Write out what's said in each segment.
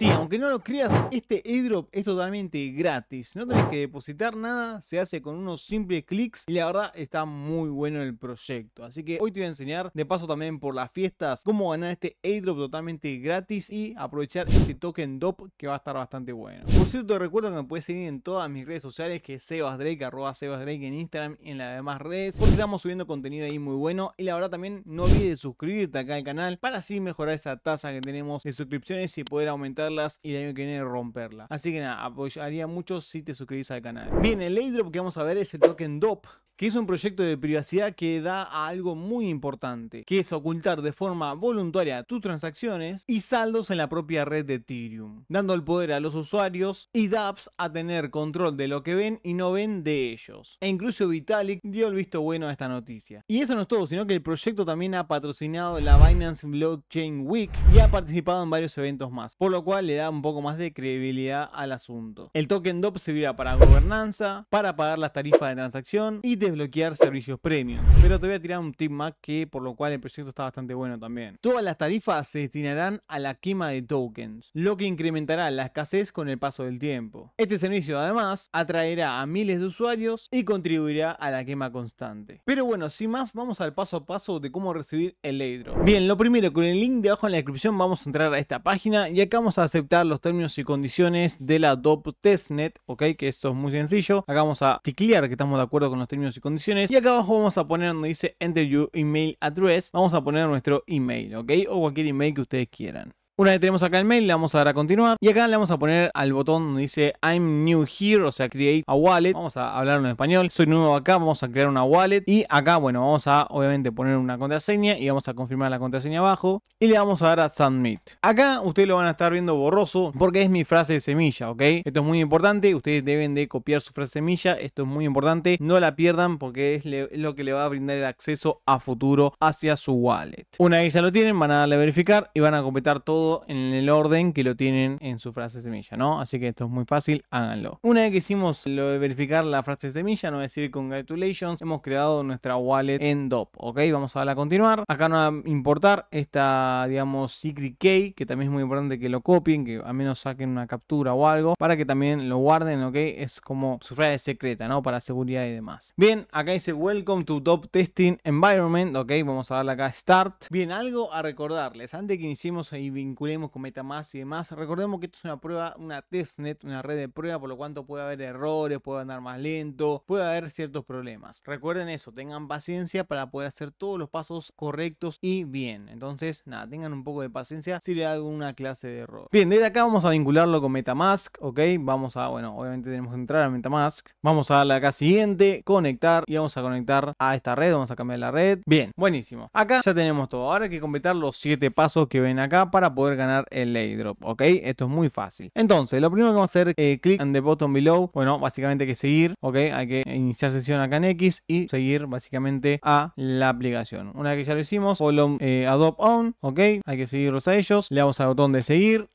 Sí, aunque no lo creas, este airdrop es totalmente gratis. No tenés que depositar nada, se hace con unos simples clics y la verdad está muy bueno el proyecto. Así que hoy te voy a enseñar, de paso también por las fiestas, cómo ganar este airdrop totalmente gratis y aprovechar este token DOP que va a estar bastante bueno. Por cierto, te recuerdo que me puedes seguir en todas mis redes sociales que es sebasdrake, arroba sebasdrake en Instagram y en las demás redes porque estamos subiendo contenido ahí muy bueno y la verdad también no olvides suscribirte acá al canal para así mejorar esa tasa que tenemos de suscripciones y poder aumentar las y el año que viene romperla. Así que nada, apoyaría mucho si te suscribís al canal. Bien, el airdrop que vamos a ver es el token DOP que es un proyecto de privacidad que da a algo muy importante, que es ocultar de forma voluntaria tus transacciones y saldos en la propia red de Ethereum, dando el poder a los usuarios y dApps a tener control de lo que ven y no ven de ellos. E incluso Vitalik dio el visto bueno a esta noticia. Y eso no es todo, sino que el proyecto también ha patrocinado la Binance Blockchain Week y ha participado en varios eventos más, por lo cual le da un poco más de credibilidad al asunto. El token DOP servirá para gobernanza, para pagar las tarifas de transacción y desbloquear servicios premium. Pero te voy a tirar un tip más que por lo cual el proyecto está bastante bueno también. Todas las tarifas se destinarán a la quema de tokens, lo que incrementará la escasez con el paso del tiempo. Este servicio además atraerá a miles de usuarios y contribuirá a la quema constante. Pero bueno, sin más, vamos al paso a paso de cómo recibir el airdrop. Bien, lo primero, con el link de abajo en la descripción vamos a entrar a esta página y acá vamos a aceptar los términos y condiciones de la DOP testnet, ok, que esto es muy sencillo. Acá vamos a ticlear que estamos de acuerdo con los términos y condiciones y acá abajo vamos a poner donde dice enter your email address, vamos a poner nuestro email, ok, o cualquier email que ustedes quieran. Una vez tenemos acá el mail, le vamos a dar a continuar. Y acá le vamos a poner al botón donde dice I'm new here, o sea, create a wallet. Vamos a hablar en español. Soy nuevo acá, vamos a crear una wallet. Y acá, bueno, vamos a obviamente poner una contraseña y vamos a confirmar la contraseña abajo. Y le vamos a dar a submit. Acá ustedes lo van a estar viendo borroso porque es mi frase de semilla, ¿ok? Esto es muy importante. Ustedes deben de copiar su frase de semilla. Esto es muy importante. No la pierdan porque es lo que le va a brindar el acceso a futuro hacia su wallet. Una vez ya lo tienen, van a darle a verificar y van a completar todo en el orden que lo tienen en su frase semilla, ¿no? Así que esto es muy fácil, háganlo. Una vez que hicimos lo de verificar la frase semilla, no decir congratulations, hemos creado nuestra wallet en DOP, ¿ok? Vamos a darle a continuar. Acá no va a importar esta, digamos, secret key, que también es muy importante que lo copien, que al menos saquen una captura o algo, para que también lo guarden, ¿ok? Es como su frase secreta, ¿no? Para seguridad y demás. Bien, acá dice Welcome to DOP Testing Environment, ¿ok? Vamos a darle acá Start. Bien, algo a recordarles. Antes que iniciemos ahí vinculemos con MetaMask y demás. Recordemos que esto es una prueba, una testnet, una red de prueba, por lo cuanto puede haber errores, puede andar más lento, puede haber ciertos problemas. Recuerden eso, tengan paciencia para poder hacer todos los pasos correctos y bien. Entonces, nada, tengan un poco de paciencia si le hago una clase de error. Bien, desde acá vamos a vincularlo con MetaMask, ¿ok? Vamos a, bueno, obviamente tenemos que entrar a MetaMask. Vamos a darle acá siguiente, conectar y vamos a conectar a esta red, vamos a cambiar la red. Bien, buenísimo. Acá ya tenemos todo. Ahora hay que completar los 7 pasos que ven acá para poder poder ganar el airdrop, ¿ok? Esto es muy fácil. Entonces, lo primero que vamos a hacer, eh, clic en the Button below, bueno, básicamente hay que seguir, ¿ok? Hay que iniciar sesión acá en X y seguir básicamente a la aplicación. Una vez que ya lo hicimos, follow eh, Adopt On, ¿ok? Hay que seguirlos a ellos, le damos al botón de seguir,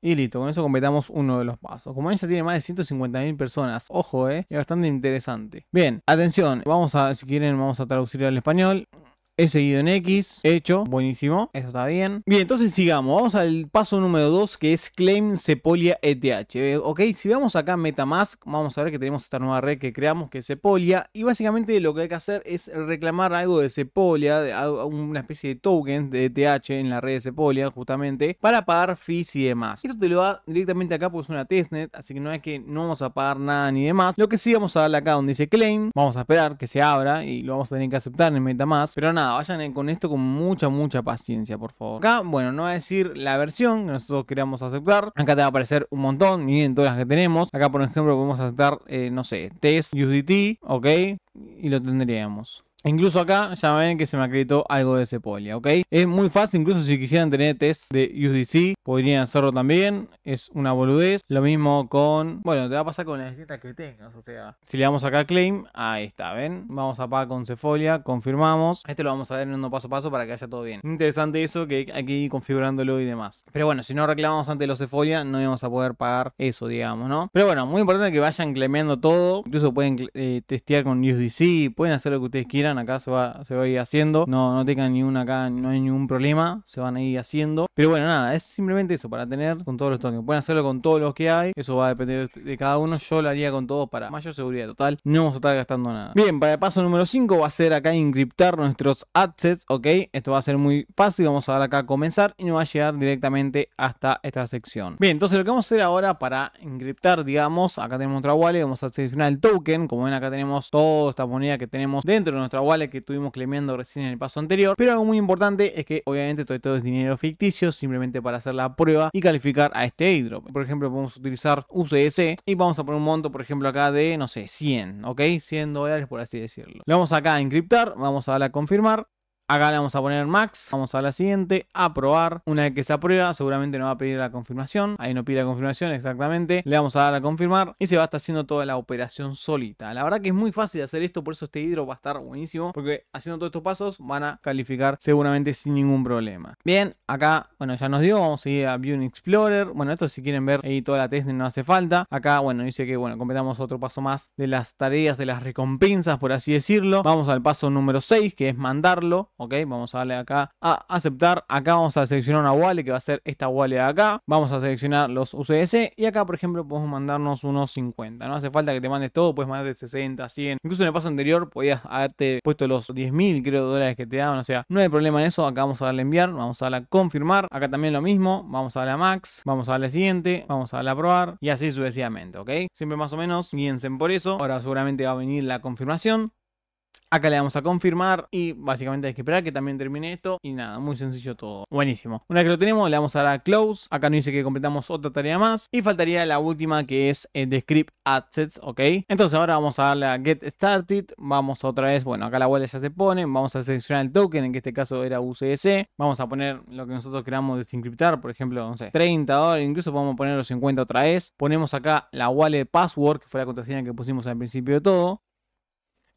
y listo, con eso completamos uno de los pasos. Como ven, ya tiene más de 150.000 personas. Ojo, ¿eh? Es bastante interesante. Bien, atención. Vamos a, si quieren, vamos a traducir al español he seguido en X. Hecho. Buenísimo. Eso está bien. Bien, entonces sigamos. Vamos al paso número 2 que es Claim Sepolia ETH. Eh, ok, si vamos acá a Metamask, vamos a ver que tenemos esta nueva red que creamos que es Sepolia. Y básicamente lo que hay que hacer es reclamar algo de Sepolia, una especie de token de ETH en la red de Sepolia justamente, para pagar fees y demás. Esto te lo da directamente acá porque es una testnet, así que no es que no vamos a pagar nada ni demás. Lo que sí vamos a darle acá donde dice Claim, vamos a esperar que se abra y lo vamos a tener que aceptar en Metamask. Pero nada vayan con esto con mucha, mucha paciencia, por favor. Acá, bueno, no va a decir la versión que nosotros queramos aceptar. Acá te va a aparecer un montón, miren todas las que tenemos. Acá, por ejemplo, podemos aceptar, eh, no sé, test UDT, ok, y lo tendríamos. Incluso acá ya ven que se me acreditó algo de Sepolia, ¿ok? Es muy fácil, incluso si quisieran tener test de USDC, podrían hacerlo también. Es una boludez. Lo mismo con, bueno, te va a pasar con las distintas que tengas, o sea. Si le damos acá claim, ahí está, ¿ven? Vamos a pagar con cefolia. confirmamos. Este lo vamos a ver en un paso a paso para que haya todo bien. Interesante eso, que hay que ir configurándolo y demás. Pero bueno, si no reclamamos antes los cefolia, no íbamos a poder pagar eso, digamos, ¿no? Pero bueno, muy importante que vayan clameando todo. Incluso pueden eh, testear con USDC, pueden hacer lo que ustedes quieran acá se va, a ir haciendo, no, no tengan ni una acá, no hay ningún problema, se van a ir haciendo. Pero bueno, nada, es simplemente eso, para tener con todos los tokens. Pueden hacerlo con todos los que hay, eso va a depender de cada uno, yo lo haría con todos para mayor seguridad total, no vamos a estar gastando nada. Bien, para el paso número 5 va a ser acá encriptar nuestros assets, ok, esto va a ser muy fácil, vamos a dar acá a comenzar y nos va a llegar directamente hasta esta sección. Bien, entonces lo que vamos a hacer ahora para encriptar, digamos, acá tenemos otra wallet, vamos a seleccionar el token, como ven acá tenemos toda esta moneda que tenemos dentro de nuestra nuestra que estuvimos clemeando recién en el paso anterior. Pero algo muy importante es que obviamente todo esto es dinero ficticio, simplemente para hacer la prueba y calificar a este airdrop. Por ejemplo, podemos utilizar UCS y vamos a poner un monto, por ejemplo, acá de, no sé, 100, ¿ok? 100 dólares, por así decirlo. Lo vamos acá a encriptar, vamos a darle a confirmar Acá le vamos a poner max, vamos a la siguiente, aprobar. Una vez que se aprueba, seguramente no va a pedir la confirmación. Ahí no pide la confirmación exactamente. Le vamos a dar a confirmar y se va a estar haciendo toda la operación solita. La verdad que es muy fácil hacer esto, por eso este hidro va a estar buenísimo. Porque haciendo todos estos pasos van a calificar seguramente sin ningún problema. Bien, acá, bueno, ya nos dio. Vamos a ir a View Explorer. Bueno, esto si quieren ver ahí toda la test no hace falta. Acá, bueno, dice que, bueno, completamos otro paso más de las tareas, de las recompensas, por así decirlo. Vamos al paso número 6, que es mandarlo ¿ok? Vamos a darle acá a aceptar. Acá vamos a seleccionar una wallet que va a ser esta wallet de acá. Vamos a seleccionar los UCS y acá, por ejemplo, podemos mandarnos unos 50. No hace falta que te mandes todo, puedes mandarte 60, 100. Incluso en el paso anterior podías haberte puesto los 10.000, creo, dólares que te daban. O sea, no hay problema en eso. Acá vamos a darle enviar, vamos a darle a confirmar. Acá también lo mismo. Vamos a darle a max, vamos a darle siguiente, vamos a darle a probar y así sucesivamente, ¿ok? Siempre más o menos, piensen por eso. Ahora seguramente va a venir la confirmación. Acá le damos a confirmar y básicamente hay que esperar que también termine esto y nada, muy sencillo todo. Buenísimo. Una vez que lo tenemos le damos a a close. Acá nos dice que completamos otra tarea más y faltaría la última que es el eh, de script assets, ¿ok? Entonces ahora vamos a darle a get started. Vamos otra vez, bueno, acá la wallet ya se pone. Vamos a seleccionar el token, en que este caso era UCS. Vamos a poner lo que nosotros queramos desencriptar, por ejemplo, no sé, 30 dólares, incluso podemos poner los 50 otra vez. Ponemos acá la wallet password, que fue la contraseña que pusimos al principio de todo.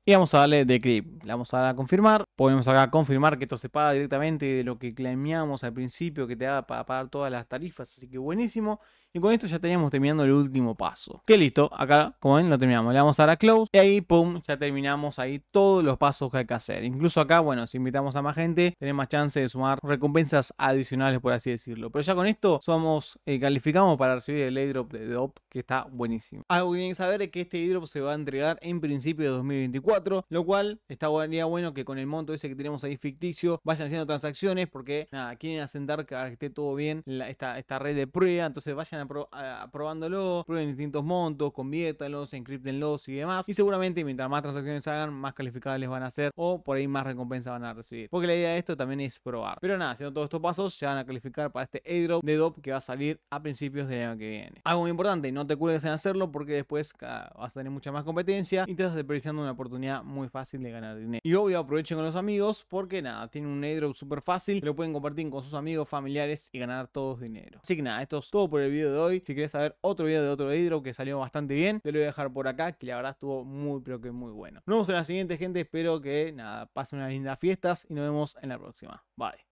Y vamos a darle decrypt. Le vamos a, dar a confirmar. podemos acá confirmar que esto se paga directamente de lo que clameamos al principio, que te da para pagar todas las tarifas. Así que buenísimo. Y con esto ya teníamos terminando el último paso. Que listo, acá como ven lo terminamos. Le vamos a dar a close y ahí pum, ya terminamos ahí todos los pasos que hay que hacer. Incluso acá, bueno, si invitamos a más gente, tenemos más chance de sumar recompensas adicionales, por así decirlo. Pero ya con esto somos, eh, calificamos para recibir el airdrop de DOP, que está buenísimo. Algo que tienen que saber es que este airdrop se va a entregar en principio de 2024 lo cual estaría bueno que con el monto ese que tenemos ahí ficticio vayan haciendo transacciones porque nada, quieren asentar que esté todo bien esta, red de prueba, entonces vayan probándolo, aprobándolo, prueben distintos montos, conviértanlos, encriptenlos y demás. Y seguramente mientras más transacciones hagan, más calificadas les van a ser o por ahí más recompensa van a recibir. Porque la idea de esto también es probar. Pero nada, haciendo todos estos pasos, ya van a calificar para este airdrop de DOP que va a salir a principios del año que viene. Algo muy importante, no te cuides en hacerlo porque después vas a tener mucha más competencia y te estás desperdiciando una oportunidad muy fácil de ganar dinero. Y obvio, aprovechen con los amigos porque nada, tiene un airdrop súper fácil, lo pueden compartir con sus amigos, familiares y ganar todos dinero. Así que nada, esto es todo por el video de hoy. Si quieres saber otro video de otro airdrop que salió bastante bien, te lo voy a dejar por acá, que la verdad estuvo muy, pero que muy bueno. Nos vemos en la siguiente, gente. Espero que nada, pasen unas lindas fiestas y nos vemos en la próxima. Bye.